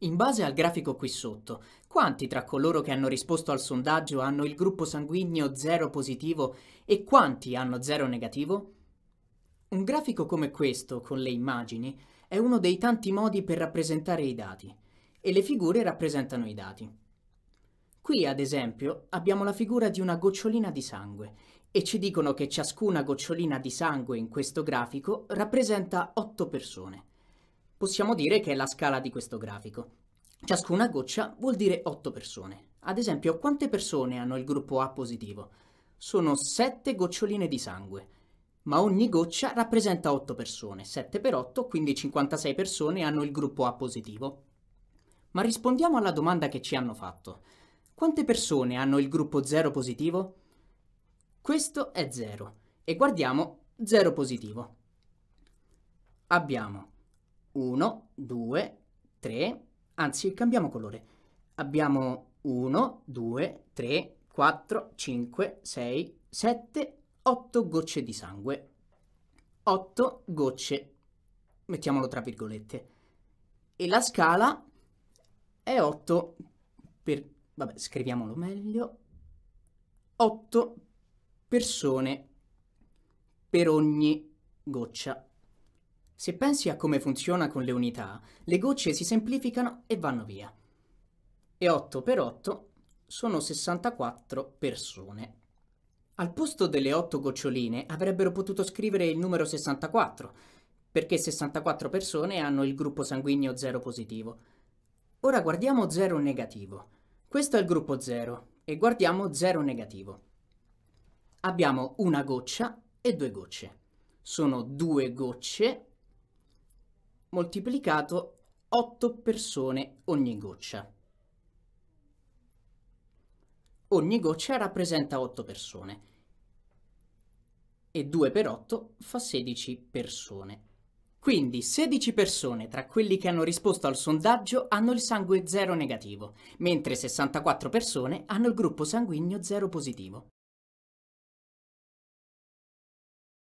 In base al grafico qui sotto, quanti tra coloro che hanno risposto al sondaggio hanno il gruppo sanguigno 0 positivo e quanti hanno 0 negativo? Un grafico come questo, con le immagini, è uno dei tanti modi per rappresentare i dati, e le figure rappresentano i dati. Qui, ad esempio, abbiamo la figura di una gocciolina di sangue, e ci dicono che ciascuna gocciolina di sangue in questo grafico rappresenta 8 persone. Possiamo dire che è la scala di questo grafico. Ciascuna goccia vuol dire 8 persone. Ad esempio, quante persone hanno il gruppo A positivo? Sono 7 goccioline di sangue, ma ogni goccia rappresenta 8 persone. 7 per 8, quindi 56 persone hanno il gruppo A positivo. Ma rispondiamo alla domanda che ci hanno fatto. Quante persone hanno il gruppo 0 positivo? Questo è 0 e guardiamo 0 positivo. Abbiamo 1, 2, 3, anzi cambiamo colore. Abbiamo 1, 2, 3, 4, 5, 6, 7, 8 gocce di sangue. 8 gocce, mettiamolo tra virgolette. E la scala è 8 per... vabbè, scriviamolo meglio. 8 persone per ogni goccia. Se pensi a come funziona con le unità, le gocce si semplificano e vanno via. E 8 per 8 sono 64 persone. Al posto delle 8 goccioline avrebbero potuto scrivere il numero 64, perché 64 persone hanno il gruppo sanguigno 0 positivo. Ora guardiamo 0 negativo. Questo è il gruppo 0 e guardiamo 0 negativo. Abbiamo una goccia e due gocce. Sono due gocce moltiplicato 8 persone ogni goccia. Ogni goccia rappresenta 8 persone e 2 per 8 fa 16 persone. Quindi 16 persone tra quelli che hanno risposto al sondaggio hanno il sangue 0 negativo, mentre 64 persone hanno il gruppo sanguigno 0 positivo.